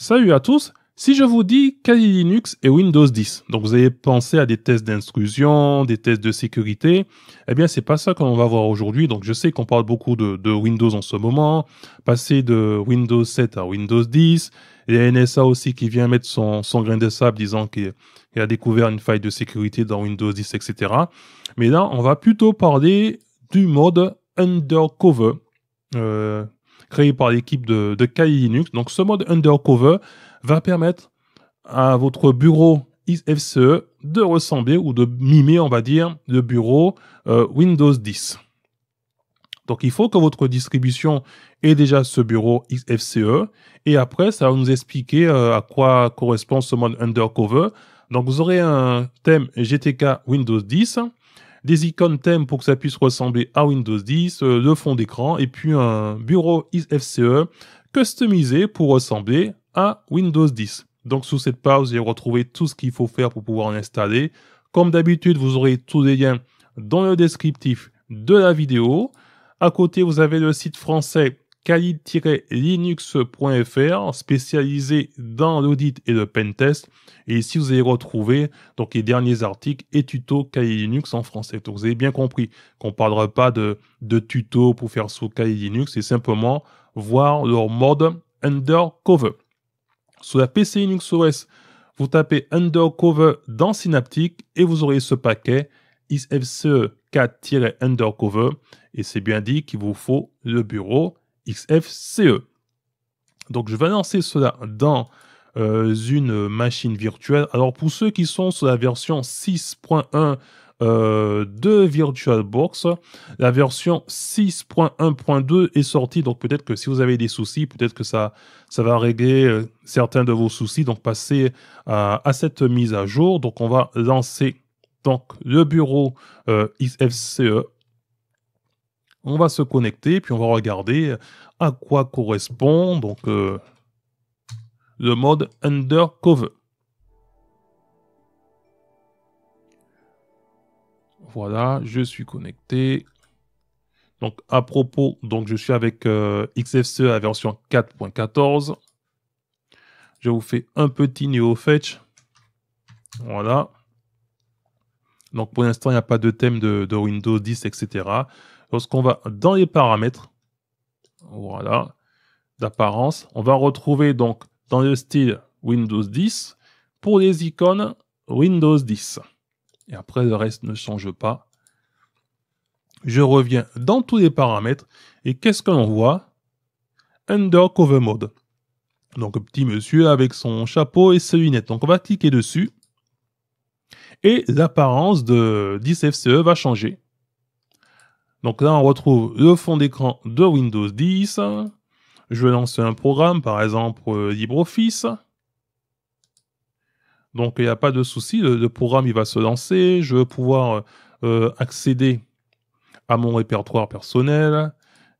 Salut à tous. Si je vous dis Kali Linux et Windows 10, donc vous avez pensé à des tests d'intrusion, des tests de sécurité, eh bien c'est pas ça qu'on va voir aujourd'hui. Donc je sais qu'on parle beaucoup de, Windows en ce moment, passer de Windows 7 à Windows 10, et la NSA aussi qui vient mettre son, son grain de sable disant qu'il a découvert une faille de sécurité dans Windows 10, etc. Mais là, on va plutôt parler du mode undercover. Euh, créé par l'équipe de, de Kali Linux. Donc ce mode undercover va permettre à votre bureau XFCE de ressembler ou de mimer, on va dire, le bureau euh, Windows 10. Donc il faut que votre distribution ait déjà ce bureau XFCE. Et après, ça va nous expliquer euh, à quoi correspond ce mode undercover. Donc vous aurez un thème GTK Windows 10 des icônes thèmes pour que ça puisse ressembler à Windows 10, euh, le fond d'écran et puis un bureau FCE customisé pour ressembler à Windows 10. Donc sous cette page, vous allez retrouver tout ce qu'il faut faire pour pouvoir l'installer. Comme d'habitude, vous aurez tous les liens dans le descriptif de la vidéo. À côté, vous avez le site français kali-linux.fr spécialisé dans l'audit et le pentest. Et ici, vous allez retrouver donc les derniers articles et tutos Kali Linux en français. Donc, vous avez bien compris qu'on ne parlera pas de, de tutos pour faire sous Kali Linux, c'est simplement voir leur mode undercover. Sous la PC Linux OS, vous tapez undercover dans Synaptic et vous aurez ce paquet isfce 4-undercover et c'est bien dit qu'il vous faut le bureau XFCE. Donc je vais lancer cela dans euh, une machine virtuelle. Alors pour ceux qui sont sur la version 6.1 euh, de VirtualBox, la version 6.1.2 est sortie. Donc peut-être que si vous avez des soucis, peut-être que ça, ça va régler euh, certains de vos soucis. Donc passez à cette mise à jour. Donc on va lancer donc, le bureau XFCE on va se connecter, puis on va regarder euh, à quoi correspond donc euh, le mode undercover. Voilà, je suis connecté. Donc à propos, donc je suis avec euh, XFCE à version 4.14. Je vous fais un petit néo fetch. Voilà. Donc pour l'instant, il n'y a pas de thème de, Windows 10, etc. Lorsqu'on va dans les paramètres, voilà, d'apparence, on va retrouver donc dans le style Windows 10, pour les icônes Windows 10. Et après, le reste ne change pas. Je reviens dans tous les paramètres et qu'est-ce que l'on voit Under Mode. Donc, petit monsieur avec son chapeau et ses lunettes. Donc, on va cliquer dessus. Et l'apparence de 10FCE va changer. Donc là, on retrouve le fond d'écran de Windows 10. Je vais lancer un programme, par exemple euh, LibreOffice. Donc il n'y a pas de souci, le, programme il va se lancer. Je vais pouvoir euh, accéder à mon répertoire personnel.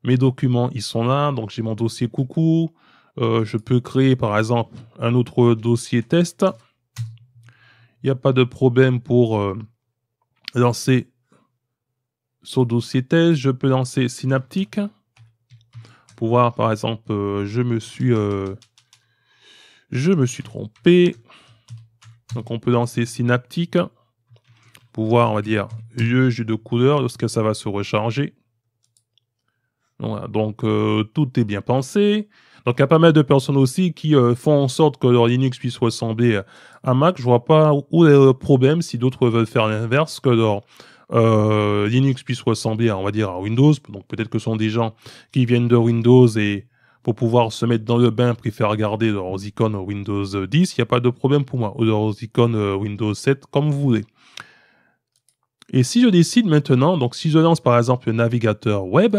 Mes documents, ils sont là. Donc j'ai mon dossier coucou. Euh, je peux créer par exemple un autre dossier test. Il n'y a pas de problème pour euh, lancer son dossier thèse. Je peux lancer synaptique pour voir, par exemple, euh, je me suis euh, je me suis trompé. Donc on peut lancer synaptique pour voir, on va dire, lieu, jeu de couleur, lorsque ça va se recharger donc euh, tout est bien pensé. Donc il y a pas mal de personnes aussi qui euh, font en sorte que leur Linux puisse ressembler à Mac. Je vois pas où est le problème si d'autres veulent faire l'inverse, que leur euh, Linux puisse ressembler, à, on va dire, à Windows. Donc peut-être que ce sont des gens qui viennent de Windows et pour pouvoir se mettre dans le bain, préfèrent garder leurs icônes Windows 10. Il n'y a pas de problème pour moi. Ou leurs icônes Windows 7, comme vous voulez. Et si je décide maintenant, donc si je lance par exemple le navigateur web,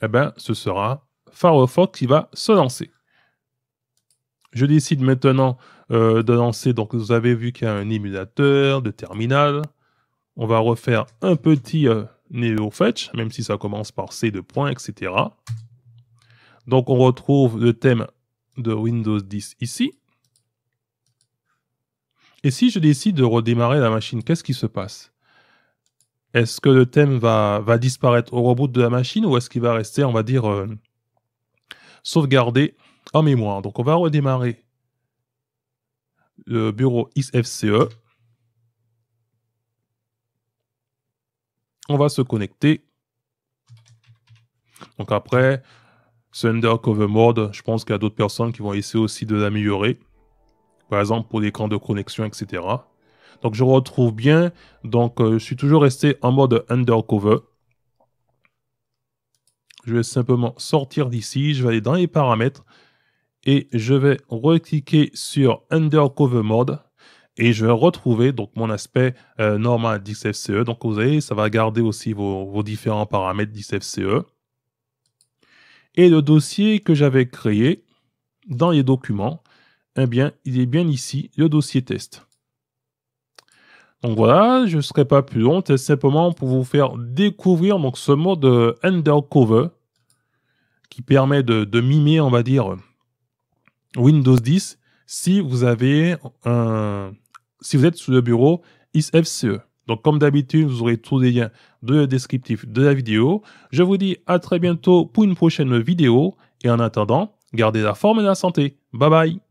eh ben, ce sera Firefox qui va se lancer. Je décide maintenant euh, de lancer. Donc, vous avez vu qu'il y a un émulateur de terminal. On va refaire un petit euh, NeoFetch, même si ça commence par C de points, etc. Donc, on retrouve le thème de Windows 10 ici. Et si je décide de redémarrer la machine, qu'est-ce qui se passe est-ce que le thème va, disparaître au reboot de la machine ou est-ce qu'il va rester, on va dire, euh, sauvegardé en mémoire Donc on va redémarrer le bureau XFCE. On va se connecter. Donc après, Thunder Cover mode, je pense qu'il y a d'autres personnes qui vont essayer aussi de l'améliorer. Par exemple, pour l'écran de connexion, etc. Donc je retrouve bien. Donc euh, je suis toujours resté en mode undercover. Je vais simplement sortir d'ici. Je vais aller dans les paramètres. Et je vais recliquer sur undercover mode. Et je vais retrouver donc mon aspect euh, normal normal d'XFCE. Donc vous voyez, ça va garder aussi vos, vos différents paramètres d'XFCE. Et le dossier que j'avais créé dans les documents, eh bien, il est bien ici, le dossier test. Donc voilà, je ne serai pas plus long, c'est simplement pour vous faire découvrir donc, ce mode euh, undercover qui permet de, mimer, on va dire, Windows 10 si vous avez un, si vous êtes sous le bureau ISFCE. Donc comme d'habitude, vous aurez tous les liens de le descriptif de la vidéo. Je vous dis à très bientôt pour une prochaine vidéo et en attendant, gardez la forme et la santé. Bye bye